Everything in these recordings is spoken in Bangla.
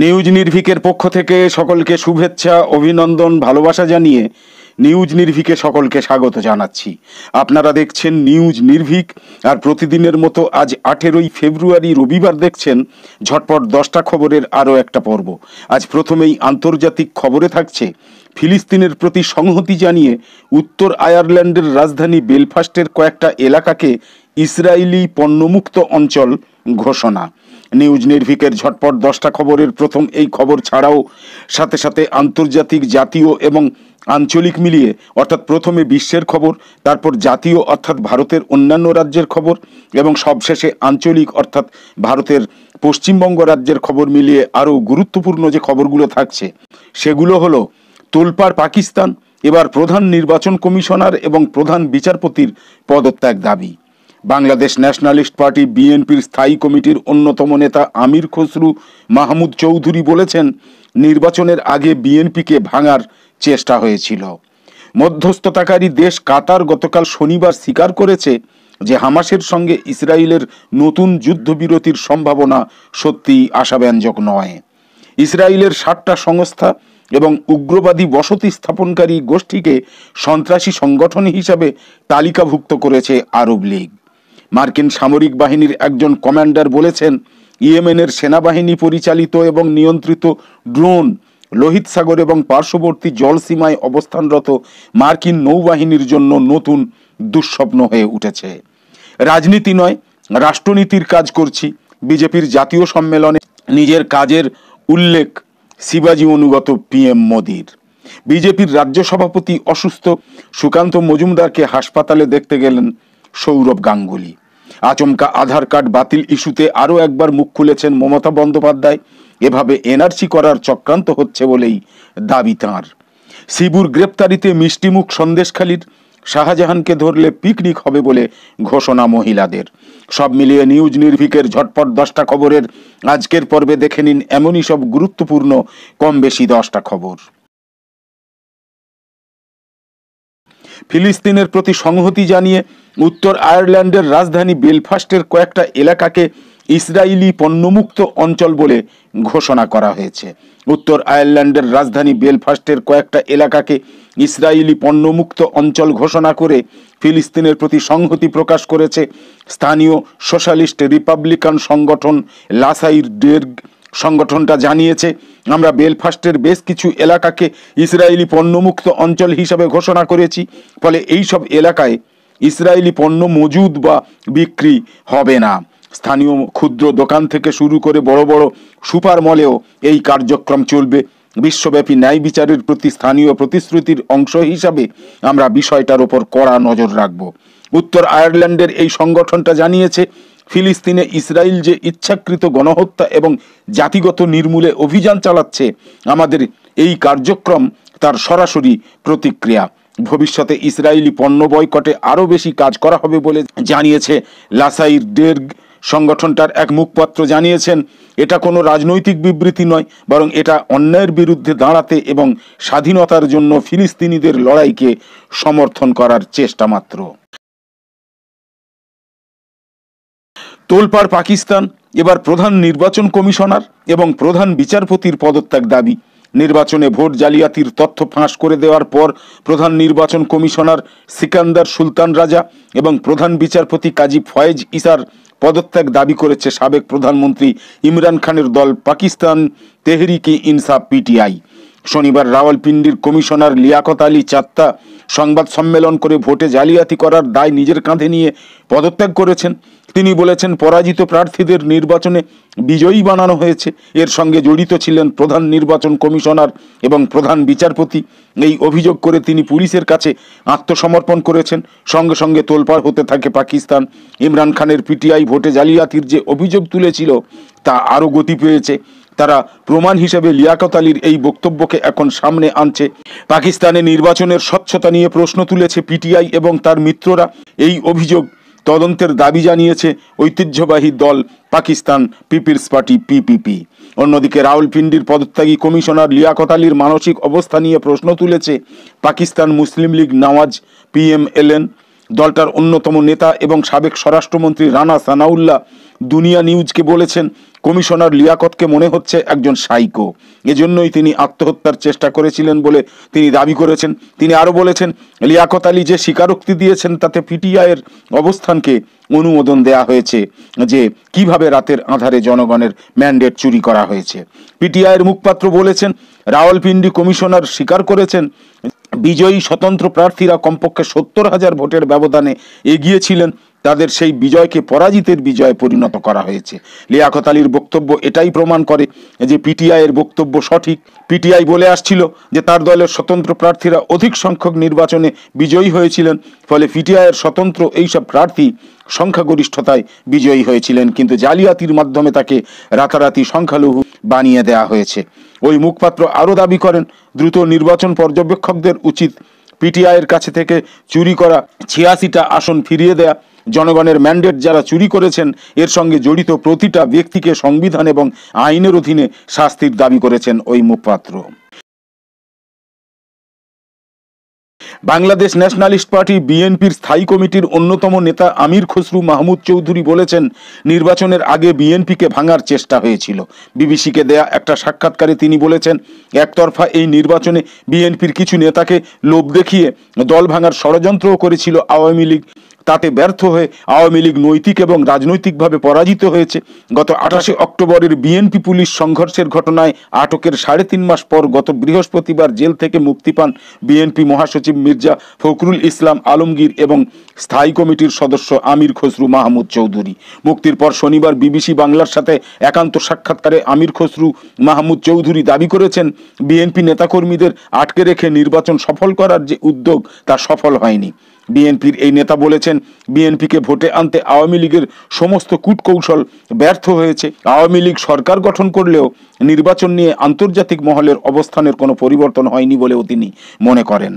নিউজ নির্ভিকের পক্ষ থেকে সকলকে শুভেচ্ছা অভিনন্দন ভালোবাসা জানিয়ে নিউজ নির্ভীকে সকলকে স্বাগত জানাচ্ছি আপনারা দেখছেন নিউজ নির্ভীক আর প্রতিদিনের মতো আজ আঠেরোই ফেব্রুয়ারি রবিবার দেখছেন ঝটপট দশটা খবরের আরও একটা পর্ব আজ প্রথমেই আন্তর্জাতিক খবরে থাকছে ফিলিস্তিনের প্রতি সংহতি জানিয়ে উত্তর আয়ারল্যান্ডের রাজধানী বেলফাস্টের কয়েকটা এলাকাকে ইসরায়েলি পণ্যমুক্ত অঞ্চল ঘোষণা নিউজ নির্ভিকের ঝটপট দশটা খবরের প্রথম এই খবর ছাড়াও সাথে সাথে আন্তর্জাতিক জাতীয় এবং আঞ্চলিক মিলিয়ে অর্থাৎ প্রথমে বিশ্বের খবর তারপর জাতীয় অর্থাৎ ভারতের অন্যান্য রাজ্যের খবর এবং সবশেষে আঞ্চলিক অর্থাৎ ভারতের পশ্চিমবঙ্গ রাজ্যের খবর মিলিয়ে আরও গুরুত্বপূর্ণ যে খবরগুলো থাকছে সেগুলো হলো তোলপাড় পাকিস্তান এবার প্রধান নির্বাচন কমিশনার এবং প্রধান বিচারপতির পদত্যাগ দাবি বাংলাদেশ ন্যাশনালিস্ট পার্টি বিএনপির স্থায়ী কমিটির অন্যতম নেতা আমির খসরু মাহমুদ চৌধুরী বলেছেন নির্বাচনের আগে বিএনপিকে ভাঙার চেষ্টা হয়েছিল মধ্যস্থতাকারী দেশ কাতার গতকাল শনিবার স্বীকার করেছে যে হামাসের সঙ্গে ইসরায়েলের নতুন যুদ্ধবিরতির সম্ভাবনা সত্যিই আশাব্যঞ্জক নয় ইসরায়েলের ষাটটা সংস্থা এবং উগ্রবাদী বসতি স্থাপনকারী গোষ্ঠীকে সন্ত্রাসী সংগঠন হিসাবে তালিকাভুক্ত করেছে আরব লীগ মার্কিন সামরিক বাহিনীর একজন কমান্ডার বলেছেন ইয়েমেনের সেনাবাহিনী পরিচালিত এবং নিয়ন্ত্রিত ড্রোন লোহিত সাগর এবং পার্শ্ববর্তী জলসীমায় অবস্থানরত মার্কিন নৌবাহিনীর জন্য নতুন দুঃস্বপ্ন হয়ে উঠেছে রাজনীতি নয় রাষ্ট্রনীতির কাজ করছি বিজেপির জাতীয় সম্মেলনে নিজের কাজের উল্লেখ শিবাজি অনুগত পিএম মোদির বিজেপির রাজ্য সভাপতি অসুস্থ সুকান্ত মজুমদারকে হাসপাতালে দেখতে গেলেন সৌরভ গাঙ্গুলী আচমকা আধার কার্ড বাতিল ইস্যুতে আরও একবার মুখ খুলেছেন মমতা বন্দ্যোপাধ্যায় এভাবে এনআরসি করার চক্রান্ত হচ্ছে বলেই দাবি তাঁর শিবুর গ্রেপ্তারিতে মিষ্টিমুখ সন্দেশখালির শাহজাহানকে ধরলে পিকনিক হবে বলে ঘোষণা মহিলাদের সব মিলিয়ে নিউজ নির্ভিকের ঝটপট দশটা খবরের আজকের পর্বে দেখে নিন এমনই সব গুরুত্বপূর্ণ কম বেশি দশটা খবর ফিলিস্তিনের প্রতি সংহতি জানিয়ে উত্তর আয়ারল্যান্ডের রাজধানী বেলফাস্টের কয়েকটা এলাকাকে ইসরায়েলি পণ্যমুক্ত অঞ্চল বলে ঘোষণা করা হয়েছে উত্তর আয়ারল্যান্ডের রাজধানী বেলফাস্টের কয়েকটা এলাকাকে ইসরায়েলি পণ্যমুক্ত অঞ্চল ঘোষণা করে ফিলিস্তিনের প্রতি সংহতি প্রকাশ করেছে স্থানীয় সোশ্যালিস্ট রিপাবলিকান সংগঠন লাসাইর ডের্গ সংগঠনটা জানিয়েছে আমরা বেলফাস্টের বেশ কিছু এলাকাকে ইসরায়েলি পণ্যমুক্ত অঞ্চল হিসাবে ঘোষণা করেছি ফলে এইসব এলাকায় ইসরায়েলি পণ্য মজুদ বা বিক্রি হবে না স্থানীয় ক্ষুদ্র দোকান থেকে শুরু করে বড় বড় সুপার মলেও এই কার্যক্রম চলবে বিশ্বব্যাপী ন্যায় বিচারের প্রতি স্থানীয় প্রতিশ্রুতির অংশ হিসাবে আমরা বিষয়টার ওপর কড়া নজর রাখব উত্তর আয়ারল্যান্ডের এই সংগঠনটা জানিয়েছে ফিলিস্তিনে ইসরায়েল যে ইচ্ছাকৃত গণহত্যা এবং জাতিগত নির্মূলে অভিযান চালাচ্ছে আমাদের এই কার্যক্রম তার সরাসরি প্রতিক্রিয়া ভবিষ্যতে ইসরায়েলি পণ্য বয়কটে আরও বেশি কাজ করা হবে বলে জানিয়েছে লাসাইর ডেরগ সংগঠনটার এক মুখপাত্র জানিয়েছেন এটা কোনো রাজনৈতিক বিবৃতি নয় বরং এটা অন্যায়ের বিরুদ্ধে দাঁড়াতে এবং স্বাধীনতার জন্য ফিলিস্তিনিদের লড়াইকে সমর্থন করার চেষ্টা মাত্র তোলপাড় পাকিস্তান এবার প্রধান নির্বাচন কমিশনার এবং প্রধান বিচারপতির পদত্যাগ দাবি নির্বাচনে ভোট জালিয়াতির তথ্য ফাঁস করে দেওয়ার পর প্রধান নির্বাচন কমিশনার সিকান্দার সুলতান রাজা এবং প্রধান বিচারপতি কাজী ফয়েজ ইসার পদত্যাগ দাবি করেছে সাবেক প্রধানমন্ত্রী ইমরান খানের দল পাকিস্তান তেহরিকে ইনসাফ পিটিআই শনিবার রাওয়ালপিন্ডির কমিশনার লিয়াকত আলী চাত্তা সংবাদ সম্মেলন করে ভোটে জালিয়াতি করার দায় নিজের কাঁধে নিয়ে পদত্যাগ করেছেন তিনি বলেছেন পরাজিত প্রার্থীদের নির্বাচনে বিজয়ী বানানো হয়েছে এর সঙ্গে জড়িত ছিলেন প্রধান নির্বাচন কমিশনার এবং প্রধান বিচারপতি এই অভিযোগ করে তিনি পুলিশের কাছে আত্মসমর্পণ করেছেন সঙ্গে সঙ্গে তোলপাড় হতে থাকে পাকিস্তান ইমরান খানের পিটিআই ভোটে জালিয়াতির যে অভিযোগ তুলেছিল তা আরও গতি পেয়েছে তারা প্রমাণ হিসেবে লিয়াকত আলীর এই বক্তব্যকে এখন সামনে আনছে পাকিস্তানে নির্বাচনের স্বচ্ছতা নিয়ে প্রশ্ন তুলেছে পিটিআই এবং তার মিত্ররা এই অভিযোগ তদন্তের দাবি জানিয়েছে ঐতিহ্যবাহী দল পাকিস্তান পিপিলস পার্টি পিপিপি অন্যদিকে রাউলপিন্ডির পদত্যাগী কমিশনার লিয়াকত আলীর মানসিক অবস্থা নিয়ে প্রশ্ন তুলেছে পাকিস্তান মুসলিম লীগ নওয়াজ পিএমএলএন দলটার অন্যতম নেতা এবং সাবেক স্বরাষ্ট্রমন্ত্রী রানা সানাউল্লাহ দুনিয়া নিউজকে বলেছেন কমিশনার লিয়াকতকে মনে হচ্ছে একজন সাইকো এজন্যই তিনি আত্মহত্যার চেষ্টা করেছিলেন বলে তিনি দাবি করেছেন তিনি আরও বলেছেন লিয়াকত আলী যে স্বীকারোক্তি দিয়েছেন তাতে পিটিআইয়ের অবস্থানকে অনুমোদন দেয়া হয়েছে যে কিভাবে রাতের আধারে জনগণের ম্যান্ডেট চুরি করা হয়েছে পিটিআইয়ের মুখপাত্র বলেছেন রাওয়ালপিন্ডি কমিশনার স্বীকার করেছেন বিজয়ী স্বতন্ত্র প্রার্থীরা কমপক্ষে সত্তর হাজার ভোটের ব্যবধানে এগিয়েছিলেন তাদের সেই বিজয়কে পরাজিতের বিজয়ে পরিণত করা হয়েছে লিয়াকত আলীর বক্তব্য এটাই প্রমাণ করে যে পিটিআইয়ের বক্তব্য সঠিক পিটিআই বলে আসছিল যে তার দলের স্বতন্ত্র প্রার্থীরা অধিক সংখ্যক নির্বাচনে বিজয়ী হয়েছিলেন ফলে পিটিআইয়ের স্বতন্ত্র এইসব প্রার্থী সংখ্যাগরিষ্ঠতায় বিজয়ী হয়েছিলেন কিন্তু জালিয়াতির মাধ্যমে তাকে রাতারাতি সংখ্যালঘু বানিয়ে দেয়া হয়েছে ওই মুখপাত্র আরও দাবি করেন দ্রুত নির্বাচন পর্যবেক্ষকদের উচিত পিটিআইয়ের কাছে থেকে চুরি করা ছিয়াশিটা আসন ফিরিয়ে দেয়া জনগণের ম্যান্ডেট যারা চুরি করেছেন এর সঙ্গে জড়িত প্রতিটা ব্যক্তিকে সংবিধান এবং আইনের অধীনে শাস্তির দাবি করেছেন ওই মুখপাত্র বাংলাদেশ ন্যাশনালিস্ট পার্টি বিএনপির স্থায়ী কমিটির অন্যতম নেতা আমির খসরু মাহমুদ চৌধুরী বলেছেন নির্বাচনের আগে বিএনপিকে ভাঙার চেষ্টা হয়েছিল বিবিসিকে দেয়া একটা সাক্ষাৎকারে তিনি বলেছেন একতরফা এই নির্বাচনে বিএনপির কিছু নেতাকে লোভ দেখিয়ে দল ভাঙার ষড়যন্ত্রও করেছিল আওয়ামী লীগ তাতে ব্যর্থ হয়ে আওয়ামী লীগ নৈতিক এবং রাজনৈতিকভাবে পরাজিত হয়েছে গত আঠাশে অক্টোবরের বিএনপি পুলিশ সংঘর্ষের ঘটনায় আটকের সাড়ে তিন মাস পর গত বৃহস্পতিবার জেল থেকে মুক্তি পান বিএনপি মহাসচিব মির্জা ফখরুল ইসলাম আলমগীর এবং স্থায়ী কমিটির সদস্য আমির খসরু মাহমুদ চৌধুরী মুক্তির পর শনিবার বিবিসি বাংলার সাথে একান্ত সাক্ষাৎকারে আমির খসরু মাহমুদ চৌধুরী দাবি করেছেন বিএনপি নেতাকর্মীদের আটকে রেখে নির্বাচন সফল করার যে উদ্যোগ তা সফল হয়নি বিএনপির এই নেতা বলেছেন বিএনপিকে ভোটে আনতে আওয়ামী লীগের সমস্ত কূটকৌশল ব্যর্থ হয়েছে আওয়ামী লীগ সরকার গঠন করলেও নির্বাচন নিয়ে আন্তর্জাতিক মহলের অবস্থানের কোনো পরিবর্তন হয়নি বলেও তিনি মনে করেন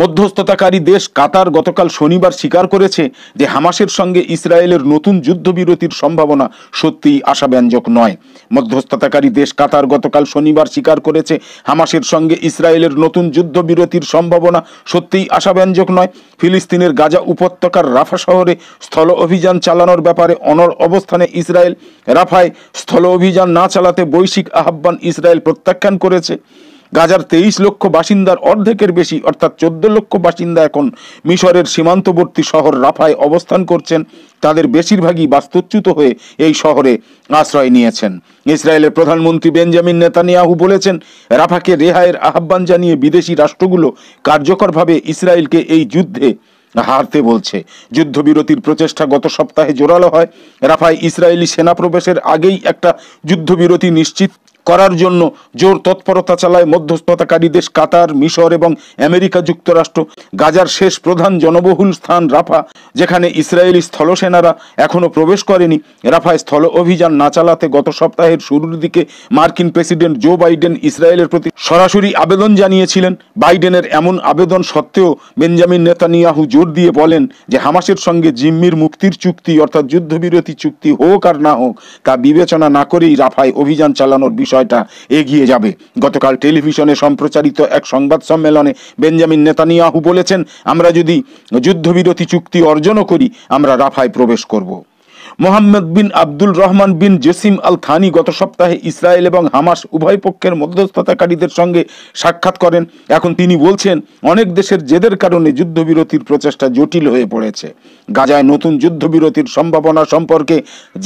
মধ্যস্থতাকারী দেশ কাতার গতকাল শনিবার স্বীকার করেছে যে হামাসের সঙ্গে ইসরায়েলের নতুন যুদ্ধবিরতির সম্ভাবনা সত্যিই আশাব্যঞ্জক নয় মধ্যস্থতাকারী দেশ কাতার গতকাল শনিবার স্বীকার করেছে হামাসের সঙ্গে ইসরায়েলের নতুন যুদ্ধবিরতির সম্ভাবনা সত্যিই আশাব্যঞ্জক নয় ফিলিস্তিনের গাজা উপত্যকার রাফা শহরে স্থল অভিযান চালানোর ব্যাপারে অনর অবস্থানে ইসরায়েল রাফায় স্থল অভিযান না চালাতে বৈশ্বিক আহ্বান ইসরায়েল প্রত্যাখ্যান করেছে গাজার তেইশ লক্ষ বাসিন্দার অর্ধেকের বেশি অর্থাৎ চোদ্দ লক্ষ বাসিন্দা এখন মিশরের সীমান্তবর্তী শহর রাফায় অবস্থান করছেন তাদের বেশিরভাগই বাস্তুচ্যুত হয়ে এই শহরে আশ্রয় নিয়েছেন ইসরায়েলের প্রধানমন্ত্রী বেঞ্জামিন নেতানিয়াহু বলেছেন রাফাকে রেহাইয়ের আহ্বান জানিয়ে বিদেশি রাষ্ট্রগুলো কার্যকরভাবে ইসরায়েলকে এই যুদ্ধে হারতে বলছে যুদ্ধবিরতির প্রচেষ্টা গত সপ্তাহে জোরালো হয় রাফায় ইসরায়েলি সেনা প্রবেশের আগেই একটা যুদ্ধবিরতি নিশ্চিত করার জন্য জোর তৎপরতা চালায় মধ্যস্থতাকারী দেশ কাতার মিশর এবং আমেরিকা যুক্তরাষ্ট্র গাজার শেষ প্রধান জনবহুল স্থান রাফা যেখানে ইসরায়েলি স্থলসেনারা এখনও প্রবেশ করেনি রাফায় স্থল অভিযান না চালাতে গত সপ্তাহের শুরুর দিকে মার্কিন প্রেসিডেন্ট জো বাইডেন ইসরায়েলের প্রতি সরাসরি আবেদন জানিয়েছিলেন বাইডেনের এমন আবেদন সত্ত্বেও বেঞ্জামিন নেতানিয়াহু জোর দিয়ে বলেন যে হামাসের সঙ্গে জিম্মির মুক্তির চুক্তি অর্থাৎ যুদ্ধবিরতি চুক্তি হোক আর না হোক তা বিবেচনা না করেই রাফায় অভিযান চালানোর বিষয় বিষয়টা এগিয়ে যাবে গতকাল টেলিভিশনে সম্প্রচারিত এক সংবাদ সম্মেলনে বেঞ্জামিন নেতানিয়াহু বলেছেন আমরা যদি যুদ্ধবিরতি চুক্তি অর্জনও করি আমরা রাফায় প্রবেশ করব Mohammed bin Abdul Rahman bin Jassim Al Thani গত সপ্তাহে ইসরায়েল এবং হামাস উভয় পক্ষের মধ্যস্থতাকারীদের সঙ্গে সাক্ষাৎ করেন এখন তিনি বলছেন অনেক দেশের জেদের কারণে যুদ্ধবিরতির প্রচেষ্টা জটিল হয়ে পড়েছে গাজায় নতুন যুদ্ধবিরতির সম্ভাবনা সম্পর্কে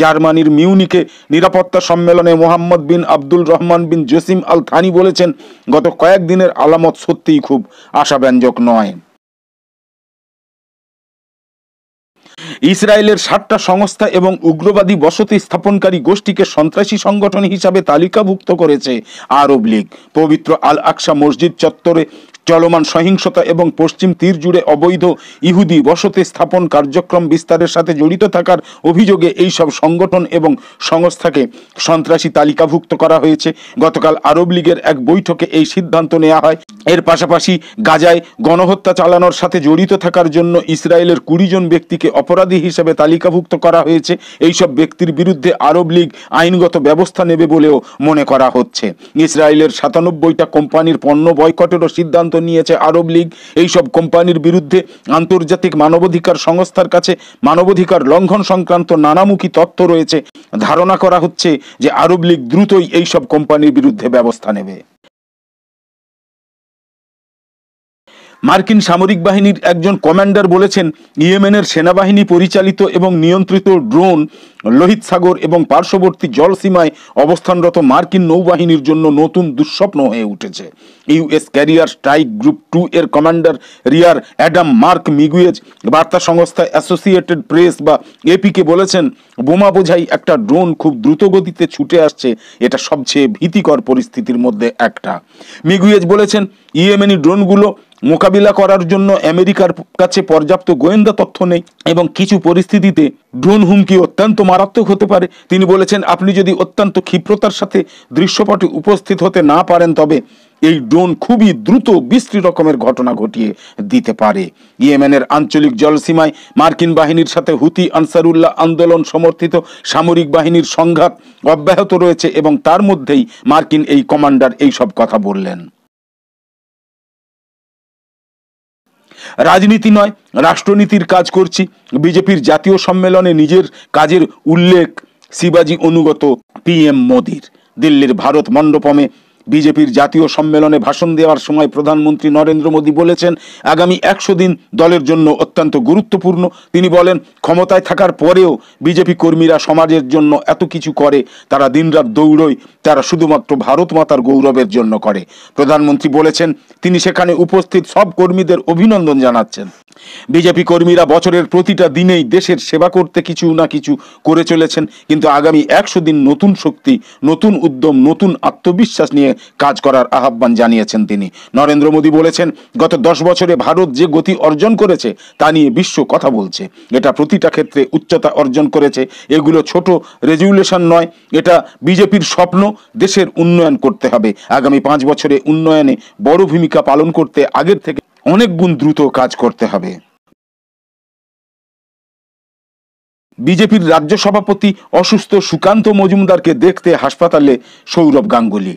জার্মানির মিউনিকে নিরাপত্তা সম্মেলনে Mohammed bin Abdul Rahman bin Jassim Al Thani বলেছেন গত কয়েকদিনের আলামত সত্যিই খুব আশাব্যঞ্জক নয় ইসরায়েলের সাতটা সংস্থা এবং উগ্রবাদী বসতি স্থাপনকারী গোষ্ঠীকে সন্ত্রাসী সংগঠন হিসাবে তালিকাভুক্ত করেছে আরব লীগ পবিত্র আল আকসা মসজিদ চত্বরে চলমান সহিংসতা এবং পশ্চিম তীর জুড়ে অবৈধ ইহুদি বসতি স্থাপন কার্যক্রম বিস্তারের সাথে জড়িত থাকার অভিযোগে এই সব সংগঠন এবং সংস্থাকে সন্ত্রাসী তালিকাভুক্ত করা হয়েছে গতকাল আরব লীগের এক বৈঠকে এই সিদ্ধান্ত নেওয়া হয় এর পাশাপাশি গাজায় গণহত্যা চালানোর সাথে জড়িত থাকার জন্য ইসরায়েলের কুড়ি জন ব্যক্তিকে অপরাধী হিসেবে তালিকাভুক্ত করা হয়েছে এইসব ব্যক্তির বিরুদ্ধে আরব লীগ আইনগত ব্যবস্থা নেবে বলেও মনে করা হচ্ছে ইসরায়েলের সাতানব্বইটা কোম্পানির পণ্য বয়কটেরও সিদ্ধান্ত সিদ্ধান্ত নিয়েছে আরব লীগ এইসব কোম্পানির বিরুদ্ধে আন্তর্জাতিক মানবাধিকার সংস্থার কাছে মানবাধিকার লঙ্ঘন সংক্রান্ত নানামুখী তথ্য রয়েছে ধারণা করা হচ্ছে যে আরব লীগ দ্রুতই এইসব কোম্পানির বিরুদ্ধে ব্যবস্থা নেবে মার্কিন সামরিক বাহিনীর একজন কমান্ডার বলেছেন ইয়েমেনের সেনাবাহিনী পরিচালিত এবং নিয়ন্ত্রিত ড্রোন লোহিত সাগর এবং পার্শ্ববর্তী জলসীমায় অবস্থানরত মার্কিন নৌবাহিনীর জন্য নতুন দুঃস্বপ্ন হয়ে উঠেছে US carrier strike group two এর commander rear admiral Marc Miguez বার্তা সংস্থা অ্যাসোসিয়েটেড প্রেস বা এপিকে বলেছেন বোমা বোঝাই একটা ড্রোন খুব দ্রুত গতিতে ছুটে আসছে এটা সবচেয়ে ভীতিকর পরিস্থিতির মধ্যে একটা মিগুয়েজ বলেছেন ইয়েমেনি ড্রোনগুলো মোকাবিলা করার জন্য আমেরিকার কাছে পর্যাপ্ত গোয়েন্দা তথ্য নেই এবং কিছু পরিস্থিতিতে ড্রোন হুমকি অত্যন্ত মারাত্মক হতে পারে তিনি বলেছেন আপনি যদি অত্যন্ত ক্ষিপ্রতার সাথে দৃশ্যপটে উপস্থিত হতে না পারেন তবে এই ড্রোন খুবই দ্রুত বিস্তৃত রকমের ঘটনা ঘটিয়ে দিতে পারে ইয়েমেনের আঞ্চলিক জলসীমায় মার্কিন বাহিনীর সাথে হুতি আনসারুল্লাহ আন্দোলন সমর্থিত সামরিক বাহিনীর সংঘাত অব্যাহত রয়েছে এবং তার মধ্যেই মার্কিন এই কমান্ডার এই সব কথা বললেন রাজনীতি নয় রাষ্ট্রনীতির কাজ করছি বিজেপির জাতীয় সম্মেলনে নিজের কাজের উল্লেখ শিবাজি অনুগত পিএম মোদির দিল্লির ভারত মণ্ডপমে বিজেপির জাতীয় সম্মেলনে ভাষণ দেওয়ার সময় প্রধানমন্ত্রী নরেন্দ্র মোদী বলেছেন আগামী একশো দিন দলের জন্য অত্যন্ত গুরুত্বপূর্ণ তিনি বলেন ক্ষমতায় থাকার পরেও বিজেপি কর্মীরা সমাজের জন্য এত কিছু করে তারা দিনরাত দৌড়ই তারা শুধুমাত্র ভারত মাতার গৌরবের জন্য করে প্রধানমন্ত্রী বলেছেন তিনি সেখানে উপস্থিত সব কর্মীদের অভিনন্দন জানাচ্ছেন বিজেপি কর্মীরা বছরের প্রতিটা দিনেই দেশের সেবা করতে কিছু না কিছু করে চলেছেন কিন্তু আগামী একশো দিন নতুন শক্তি নতুন উদ্যম নতুন আত্মবিশ্বাস নিয়ে কাজ করার আহ্বান জানিয়েছেন তিনি নরেন্দ্র মোদী বলেছেন গত দশ বছরে ভারত যে গতি অর্জন করেছে তা নিয়ে বিশ্ব কথা বলছে এটা প্রতিটা ক্ষেত্রে উচ্চতা অর্জন করেছে এগুলো ছোট রেজুলেশন নয় এটা বিজেপির স্বপ্ন দেশের উন্নয়ন করতে হবে আগামী পাঁচ বছরে উন্নয়নে বড় ভূমিকা পালন করতে আগের থেকে অনেক গুণ দ্রুত কাজ করতে হবে বিজেপির রাজ্য সভাপতি অসুস্থ সুকান্ত মজুমদারকে দেখতে হাসপাতালে সৌরভ গাঙ্গুলি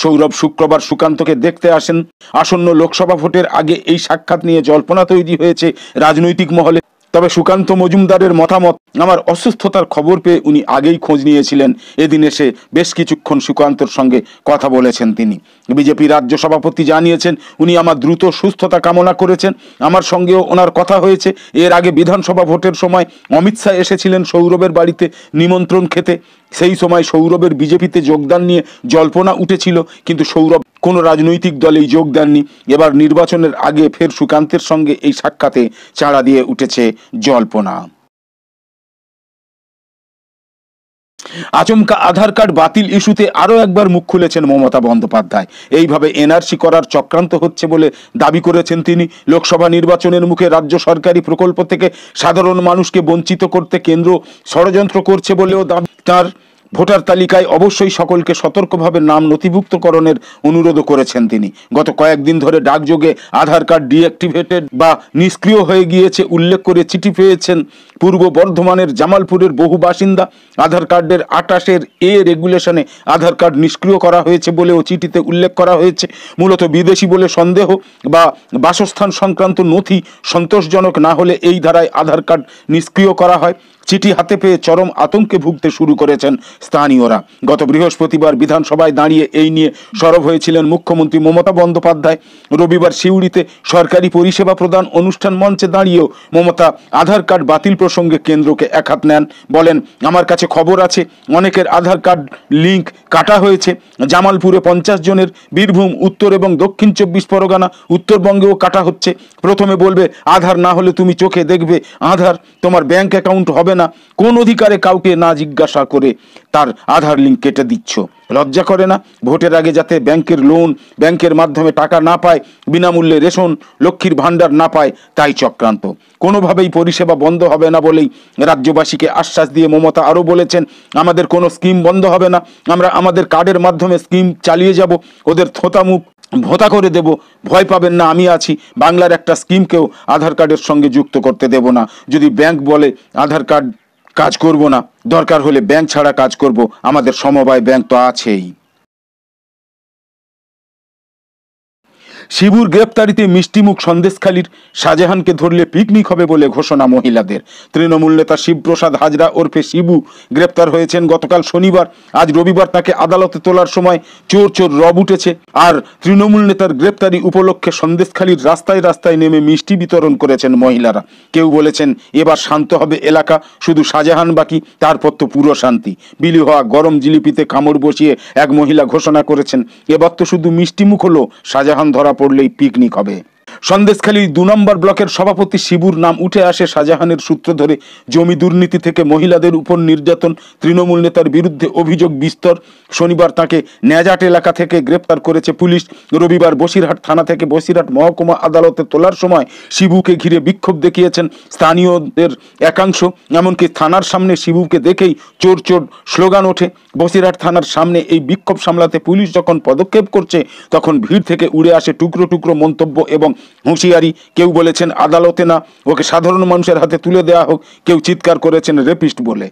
সৌরভ শুক্রবার সুকান্তকে দেখতে আসেন আসন্ন লোকসভা ভোটের আগে এই সাক্ষাৎ নিয়ে জল্পনা তৈরি হয়েছে রাজনৈতিক মহলে তবে সুকান্ত মজুমদারের মতামত আমার অসুস্থতার খবর পেয়ে উনি আগেই খোঁজ নিয়েছিলেন এদিন এসে বেশ কিছুক্ষণ সুকান্তর সঙ্গে কথা বলেছেন তিনি বিজেপি রাজ্য সভাপতি জানিয়েছেন উনি আমার দ্রুত সুস্থতা কামনা করেছেন আমার সঙ্গেও ওনার কথা হয়েছে এর আগে বিধানসভা ভোটের সময় অমিত শাহ এসেছিলেন সৌরভের বাড়িতে নিমন্ত্রণ খেতে সেই সময় সৌরভের বিজেপিতে যোগদান নিয়ে জল্পনা উঠেছিল কিন্তু সৌরভ কোনো রাজনৈতিক দলেই যোগ দেননি এবার নির্বাচনের আগে ফের সুকান্তের সঙ্গে এই সাক্ষাতে চাড়া দিয়ে উঠেছে জল্পনা আচমকা আধার কার্ড বাতিল ইস্যুতে আরও একবার মুখ খুলেছেন মমতা বন্দ্যোপাধ্যায় এইভাবে এনআরসি করার চক্রান্ত হচ্ছে বলে দাবি করেছেন তিনি লোকসভা নির্বাচনের মুখে রাজ্য সরকারি প্রকল্প থেকে সাধারণ মানুষকে বঞ্চিত করতে কেন্দ্র ষড়যন্ত্র করছে বলেও দাবি তাঁর ভোটার তালিকায় অবশ্যই সকলকে সতর্কভাবে নাম নথিভুক্তকরণের অনুরোধও করেছেন তিনি গত কয়েকদিন ধরে ডাকযোগে আধার কার্ড ডিঅ্যাক্টিভেটেড বা নিষ্ক্রিয় হয়ে গিয়েছে উল্লেখ করে চিঠি পেয়েছেন পূর্ব বর্ধমানের জামালপুরের বহু বাসিন্দা আধার কার্ডের আটাশের এ রেগুলেশনে আধার কার্ড নিষ্ক্রিয় করা হয়েছে বলেও চিঠিতে উল্লেখ করা হয়েছে মূলত বিদেশি বলে সন্দেহ বা বাসস্থান সংক্রান্ত নথি সন্তোষজনক না হলে এই ধারায় আধার কার্ড নিষ্ক্রিয় করা হয় চিঠি হাতে পেয়ে চরম আতঙ্কে ভুগতে শুরু করেছেন স্থানীয়রা গত বৃহস্পতিবার বিধানসভায় দাঁড়িয়ে এই নিয়ে সরব হয়েছিলেন মুখ্যমন্ত্রী মমতা বন্দ্যোপাধ্যায় রবিবার সিউড়িতে সরকারি পরিষেবা প্রদান অনুষ্ঠান মঞ্চে দাঁড়িয়েও মমতা আধার কার্ড বাতিল প্রসঙ্গে কেন্দ্রকে একহাত নেন বলেন আমার কাছে খবর আছে অনেকের আধার কার্ড লিঙ্ক কাটা হয়েছে জামালপুরে পঞ্চাশ জনের বীরভূম উত্তর এবং দক্ষিণ চব্বিশ পরগনা উত্তরবঙ্গেও কাটা হচ্ছে প্রথমে বলবে আধার না হলে তুমি চোখে দেখবে আধার তোমার ব্যাংক অ্যাকাউন্ট হবে না কোন অধিকারে কাউকে না জিজ্ঞাসা করে তার আধার লিঙ্ক কেটে দিচ্ছ লজ্জা করে না ভোটের আগে যাতে ব্যাংকের লোন ব্যাংকের মাধ্যমে টাকা না পায় বিনামূল্যে রেশন লক্ষ্মীর ভাণ্ডার না পায় তাই চক্রান্ত কোনোভাবেই পরিষেবা বন্ধ হবে না বলেই রাজ্যবাসীকে আশ্বাস দিয়ে মমতা আরও বলেছেন আমাদের কোনো স্কিম বন্ধ হবে না আমরা আমাদের কার্ডের মাধ্যমে স্কিম চালিয়ে যাব ওদের থোতামুখ ভোতা করে দেব ভয় পাবেন না আমি আছি বাংলার একটা স্কিমকেও আধার কার্ডের সঙ্গে যুক্ত করতে দেব না যদি ব্যাংক বলে আধার কার্ড কাজ করব না দরকার হলে ব্যাংক ছাড়া কাজ করব আমাদের সমবায় ব্যাংক তো আছেই শিবুর গ্রেপ্তারিতে মিষ্টিমুখ সন্দেশখালীর শাহজাহানকে ধরলে পিকনিক হবে বলে ঘোষণা মহিলাদের তৃণমূল নেতা শিবপ্রসাদ হাজরা ওরফে শিবু গ্রেপ্তার হয়েছেন গতকাল শনিবার আজ রবিবার তাকে আদালতে তোলার সময় চোর চোর রব উঠেছে আর তৃণমূল নেতার গ্রেপ্তারি উপলক্ষে সন্দেশখালীর রাস্তায় রাস্তায় নেমে মিষ্টি বিতরণ করেছেন মহিলারা কেউ বলেছেন এবার শান্ত হবে এলাকা শুধু শাহজাহান বাকি তারপর তো পুরো শান্তি বিলি হওয়া গরম জিলিপিতে কামড় বসিয়ে এক মহিলা ঘোষণা করেছেন এবার তো শুধু মিষ্টিমুখ হলো শাহজাহান ধরা পড়লেই পিকনিক হবে সন্দেশখালী দু নম্বর ব্লকের সভাপতি শিবুর নাম উঠে আসে শাহজাহানের সূত্র ধরে জমি দুর্নীতি থেকে মহিলাদের উপর নির্যাতন তৃণমূল নেতার বিরুদ্ধে অভিযোগ বিস্তর শনিবার তাকে ন্যাজাট এলাকা থেকে গ্রেপ্তার করেছে পুলিশ রবিবার বসিরহাট থানা থেকে বসিরহাট মহকুমা আদালতে তোলার সময় শিবুকে ঘিরে বিক্ষোভ দেখিয়েছেন স্থানীয়দের একাংশ এমনকি থানার সামনে শিবুকে দেখেই চোর চোর স্লোগান ওঠে বসিরহাট থানার সামনে এই বিক্ষোভ সামলাতে পুলিশ যখন পদক্ষেপ করছে তখন ভিড় থেকে উড়ে আসে টুকরো টুকরো মন্তব্য এবং হুঁশিয়ারি কেউ বলেছেন আদালতে না ওকে সাধারণ মানুষের হাতে তুলে দেওয়া হোক কেউ চিৎকার করেছেন রেপিস্ট বলে